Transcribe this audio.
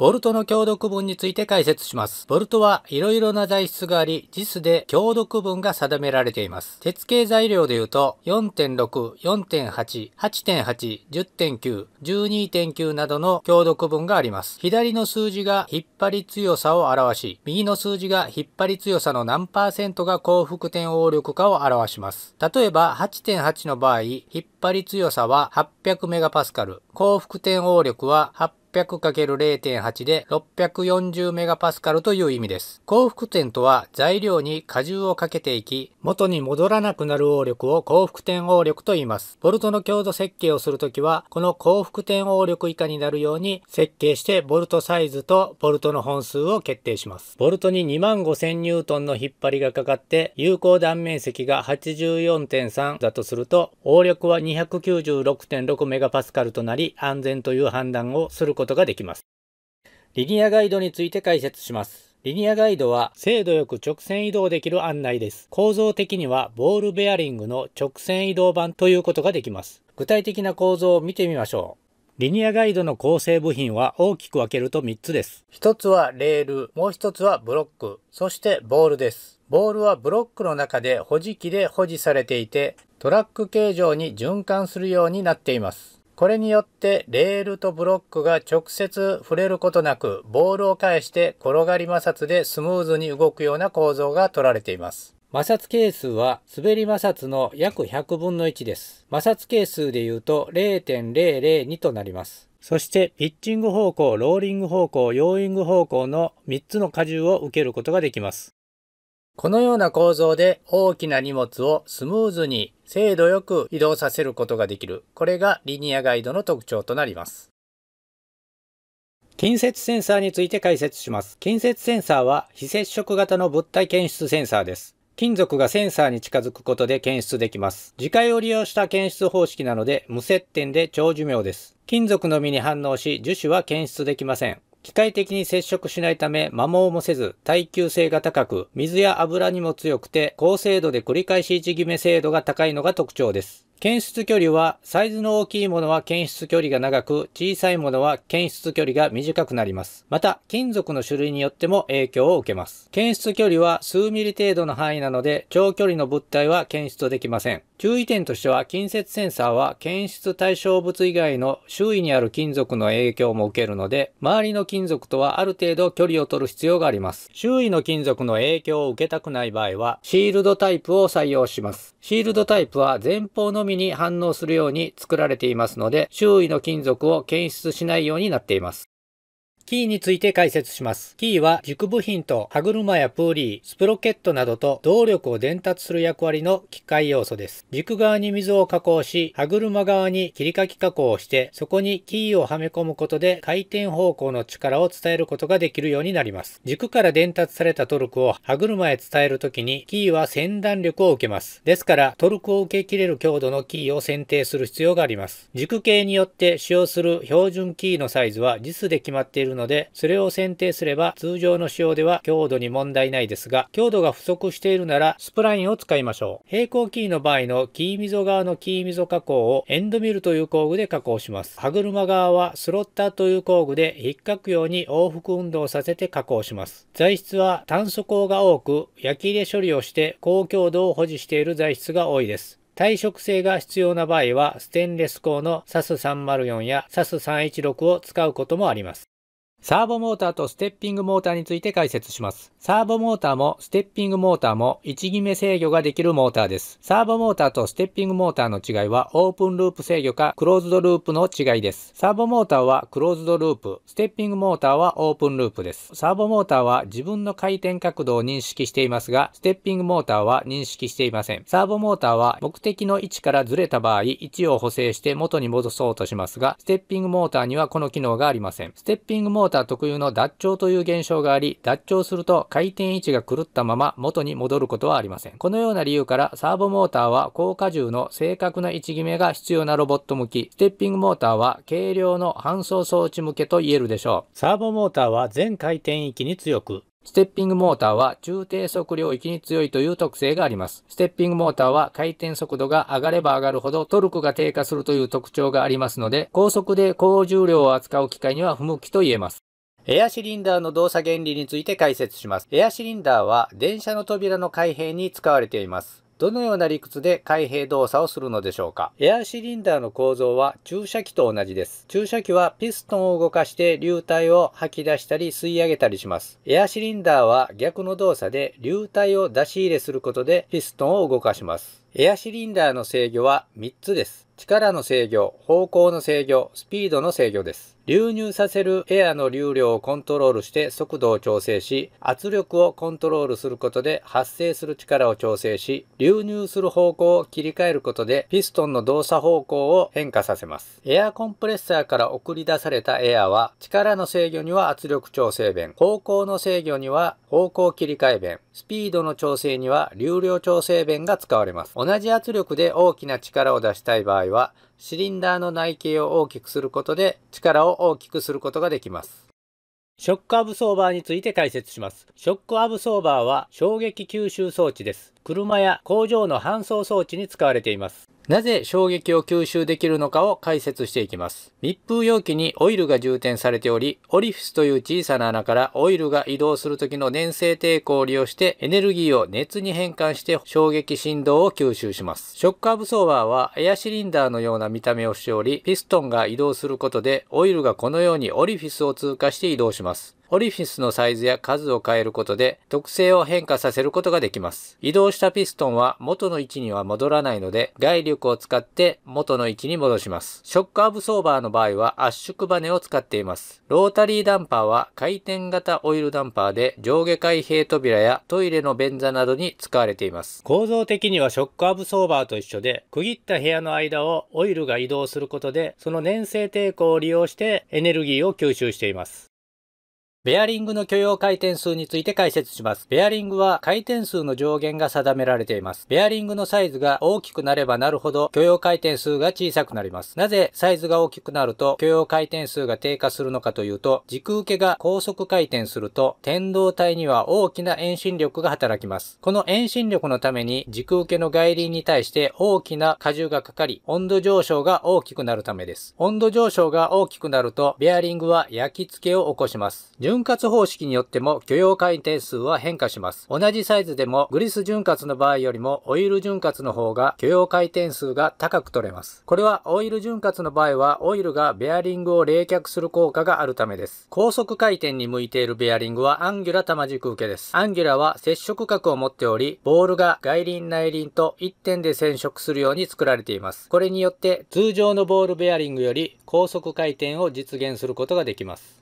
ボルトの強読分について解説します。ボルトはいろいろな材質があり、JIS で強読分が定められています。鉄系材料で言うと、4.6、4.8、8.8、10.9、12.9などの強読分があります。左の数字が引っ張り強さを表し、右の数字が引っ張り強さの何パーセントが幸福点応力かを表します。例えば、8.8の場合、引っ張り強さは800メガパスカル、幸福点応力は800 600×0.8 で 640MPa という意味です。幸福点とは材料に荷重をかけていき、元に戻らなくなる応力を幸福点応力と言います。ボルトの強度設計をするときは、この幸福点応力以下になるように設計してボルトサイズとボルトの本数を決定します。ボルトに25000ニュートンの引っ張りがかかって、有効断面積が84.3だとすると、応力は296.6 MPa となり、安全という判断をすることことができます。リニアガイドについて解説します。リニアガイドは精度よく直線移動できる案内です。構造的にはボールベアリングの直線移動版ということができます。具体的な構造を見てみましょう。リニアガイドの構成部品は大きく分けると3つです。1つはレール、もう1つはブロック、そしてボールです。ボールはブロックの中で保持器で保持されていて、トラック形状に循環するようになっています。これによってレールとブロックが直接触れることなくボールを返して転がり摩擦でスムーズに動くような構造が取られています。摩擦係数は滑り摩擦の約100分の1です。摩擦係数で言うと0.002となります。そしてピッチング方向、ローリング方向、ヨーイング方向の3つの荷重を受けることができます。このような構造で大きな荷物をスムーズに精度よく移動させることができる。これがリニアガイドの特徴となります。近接センサーについて解説します。近接センサーは非接触型の物体検出センサーです。金属がセンサーに近づくことで検出できます。磁界を利用した検出方式なので無接点で長寿命です。金属のみに反応し樹脂は検出できません。機械的に接触しないため摩耗もせず耐久性が高く、水や油にも強くて高精度で繰り返し位置決め精度が高いのが特徴です。検出距離は、サイズの大きいものは検出距離が長く、小さいものは検出距離が短くなります。また、金属の種類によっても影響を受けます。検出距離は数ミリ程度の範囲なので、長距離の物体は検出できません。注意点としては、近接センサーは検出対象物以外の周囲にある金属の影響も受けるので、周りの金属とはある程度距離を取る必要があります。周囲の金属の影響を受けたくない場合は、シールドタイプを採用します。シールドタイプは前方のみみに反応するように作られていますので、周囲の金属を検出しないようになっています。キーについて解説します。キーは軸部品と歯車やプーリー、スプロケットなどと動力を伝達する役割の機械要素です。軸側に溝を加工し、歯車側に切り欠き加工をして、そこにキーをはめ込むことで回転方向の力を伝えることができるようになります。軸から伝達されたトルクを歯車へ伝えるときに、キーは先断力を受けます。ですから、トルクを受けきれる強度のキーを選定する必要があります。軸形によって使用する標準キーのサイズは実で決まっているのので、それを選定すれば通常の仕様では強度に問題ないですが、強度が不足しているならスプラインを使いましょう。平行キーの場合のキー溝側のキー溝加工をエンドミルという工具で加工します。歯車側はスロッターという工具で引っかくように往復運動させて加工します。材質は炭素鋼が多く、焼き入れ処理をして高強度を保持している材質が多いです。耐食性が必要な場合は、ステンレス鋼の SAS304 や SAS316 を使うこともあります。サーボモーターとステッピングモーターについて解説します。サーボモーターもステッピングモーターも位置決め制御ができるモーターです。サーボモーターとステッピングモーターの違いはオープンループ制御かクローズドループの違いです。サーボモーターはクローズドループ、ステッピングモーターはオープンループです。サーボモーターは自分の回転角度を認識していますが、ステッピングモーターは認識していません。サーボモーターは目的の位置からずれた場合、位置を補正して元に戻そうとしますが、ステッピングモーターにはこの機能がありません。ステッピングモーターーター特有の脱腸という現象があり、脱腸すると回転位置が狂ったまま元に戻ることはありません。このような理由からサーボモーターは高荷重の正確な位置決めが必要なロボット向き、ステッピングモーターは軽量の搬送装置向けと言えるでしょう。サーボモーターは全回転域に強く、ステッピングモーターは中低速領域に強いという特性があります。ステッピングモーターは回転速度が上がれば上がるほどトルクが低下するという特徴がありますので、高速で高重量を扱う機械には不向きと言えます。エアシリンダーの動作原理について解説します。エアシリンダーは電車の扉の開閉に使われています。どのような理屈で開閉動作をするのでしょうかエアシリンダーの構造は注射器と同じです。注射器はピストンを動かして流体を吐き出したり吸い上げたりします。エアシリンダーは逆の動作で流体を出し入れすることでピストンを動かします。エアシリンダーの制御は3つです。力の制御、方向の制御、スピードの制御です。流入させるエアの流量をコントロールして速度を調整し、圧力をコントロールすることで発生する力を調整し、流入する方向を切り替えることでピストンの動作方向を変化させます。エアコンプレッサーから送り出されたエアは、力の制御には圧力調整弁、方向の制御には方向切り替え弁、スピードの調整には流量調整弁が使われます。同じ圧力で大きな力を出したい場合は、シリンダーの内径を大きくすることで力を大きくすることができます。ショックアブソーバーについて解説します。ショックアブソーバーは衝撃吸収装置です。車や工場の搬送装置に使われています。なぜ衝撃を吸収できるのかを解説していきます。密封容器にオイルが充填されており、オリフィスという小さな穴からオイルが移動する時の粘性抵抗を利用してエネルギーを熱に変換して衝撃振動を吸収します。ショックアブソーバーはエアシリンダーのような見た目をしており、ピストンが移動することでオイルがこのようにオリフィスを通過して移動します。オリフィスのサイズや数を変えることで特性を変化させることができます。移動したピストンは元の位置には戻らないので外力を使って元の位置に戻します。ショックアブソーバーの場合は圧縮バネを使っています。ロータリーダンパーは回転型オイルダンパーで上下開閉扉やトイレの便座などに使われています。構造的にはショックアブソーバーと一緒で区切った部屋の間をオイルが移動することでその粘性抵抗を利用してエネルギーを吸収しています。ベアリングの許容回転数について解説します。ベアリングは回転数の上限が定められています。ベアリングのサイズが大きくなればなるほど許容回転数が小さくなります。なぜサイズが大きくなると許容回転数が低下するのかというと、軸受けが高速回転すると、天動体には大きな遠心力が働きます。この遠心力のために軸受けの外輪に対して大きな荷重がかかり、温度上昇が大きくなるためです。温度上昇が大きくなると、ベアリングは焼き付けを起こします。潤滑方式によっても許容回転数は変化します。同じサイズでもグリス潤滑の場合よりもオイル潤滑の方が許容回転数が高く取れます。これはオイル潤滑の場合はオイルがベアリングを冷却する効果があるためです。高速回転に向いているベアリングはアンギュラ玉軸受けです。アンギュラは接触角を持っており、ボールが外輪内輪と1点で染色するように作られています。これによって通常のボールベアリングより高速回転を実現することができます。